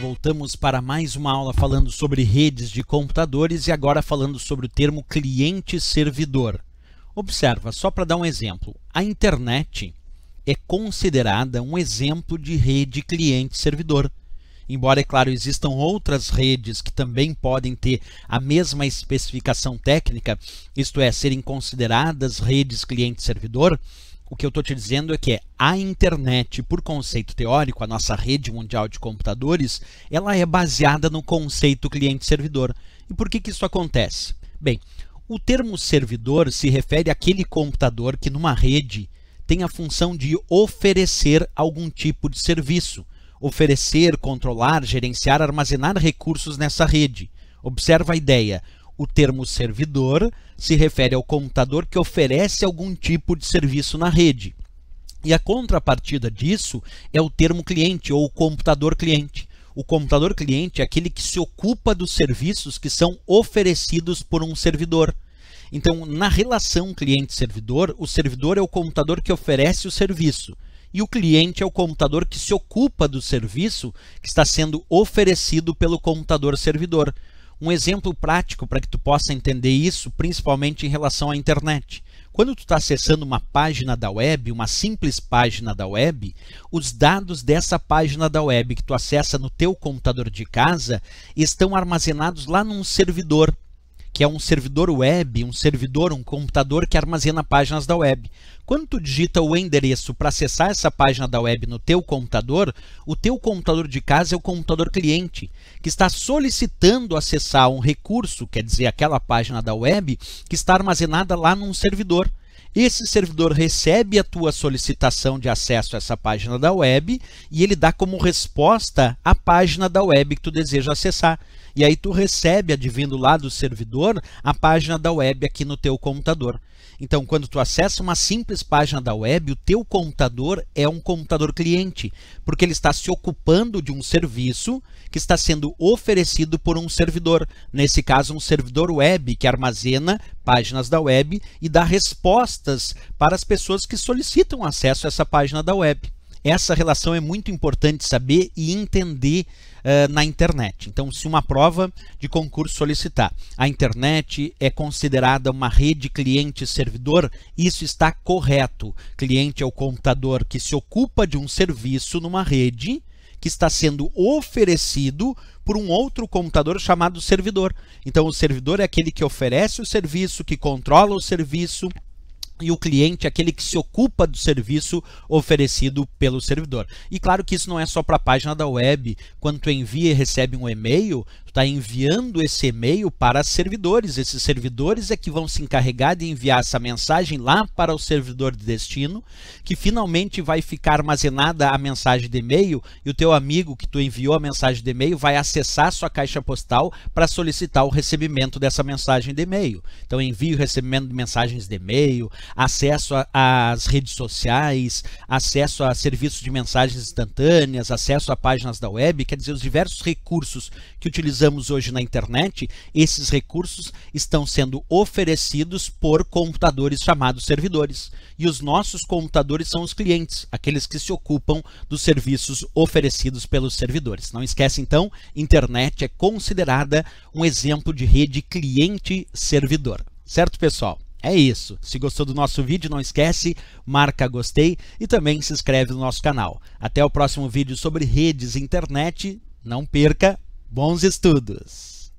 voltamos para mais uma aula falando sobre redes de computadores e agora falando sobre o termo cliente-servidor. Observa, só para dar um exemplo, a internet é considerada um exemplo de rede cliente-servidor embora, é claro, existam outras redes que também podem ter a mesma especificação técnica, isto é, serem consideradas redes cliente-servidor, o que eu estou te dizendo é que a internet, por conceito teórico, a nossa rede mundial de computadores, ela é baseada no conceito cliente-servidor. E por que, que isso acontece? Bem, o termo servidor se refere àquele computador que numa rede tem a função de oferecer algum tipo de serviço oferecer, controlar, gerenciar, armazenar recursos nessa rede. Observa a ideia. O termo servidor se refere ao computador que oferece algum tipo de serviço na rede. E a contrapartida disso é o termo cliente ou computador cliente. O computador cliente é aquele que se ocupa dos serviços que são oferecidos por um servidor. Então, na relação cliente-servidor, o servidor é o computador que oferece o serviço e o cliente é o computador que se ocupa do serviço que está sendo oferecido pelo computador servidor. Um exemplo prático para que tu possa entender isso, principalmente em relação à internet. Quando tu está acessando uma página da web, uma simples página da web, os dados dessa página da web que tu acessa no teu computador de casa estão armazenados lá num servidor que é um servidor web, um servidor, um computador que armazena páginas da web. Quando tu digita o endereço para acessar essa página da web no teu computador, o teu computador de casa é o computador cliente, que está solicitando acessar um recurso, quer dizer, aquela página da web, que está armazenada lá num servidor. Esse servidor recebe a tua solicitação de acesso a essa página da web e ele dá como resposta a página da web que tu deseja acessar. E aí tu recebe, advindo lá do servidor, a página da web aqui no teu computador. Então, quando tu acessa uma simples página da web, o teu computador é um computador cliente, porque ele está se ocupando de um serviço que está sendo oferecido por um servidor, nesse caso um servidor web que armazena páginas da web e dá respostas para as pessoas que solicitam acesso a essa página da web essa relação é muito importante saber e entender uh, na internet. Então, se uma prova de concurso solicitar, a internet é considerada uma rede cliente-servidor, isso está correto. Cliente é o computador que se ocupa de um serviço numa rede que está sendo oferecido por um outro computador chamado servidor. Então, o servidor é aquele que oferece o serviço, que controla o serviço, e o cliente, é aquele que se ocupa do serviço oferecido pelo servidor. E claro que isso não é só para a página da web. Quando tu envia e recebe um e-mail, está enviando esse e-mail para servidores. Esses servidores é que vão se encarregar de enviar essa mensagem lá para o servidor de destino, que finalmente vai ficar armazenada a mensagem de e-mail e o teu amigo que tu enviou a mensagem de e-mail vai acessar sua caixa postal para solicitar o recebimento dessa mensagem de e-mail. Então envio e recebimento de mensagens de e-mail, acesso às redes sociais, acesso a serviços de mensagens instantâneas, acesso a páginas da web, quer dizer, os diversos recursos que utilizamos usamos hoje na internet, esses recursos estão sendo oferecidos por computadores chamados servidores. E os nossos computadores são os clientes, aqueles que se ocupam dos serviços oferecidos pelos servidores. Não esquece então, internet é considerada um exemplo de rede cliente-servidor. Certo, pessoal? É isso. Se gostou do nosso vídeo, não esquece, marca gostei e também se inscreve no nosso canal. Até o próximo vídeo sobre redes e internet. Não perca! Bons estudos!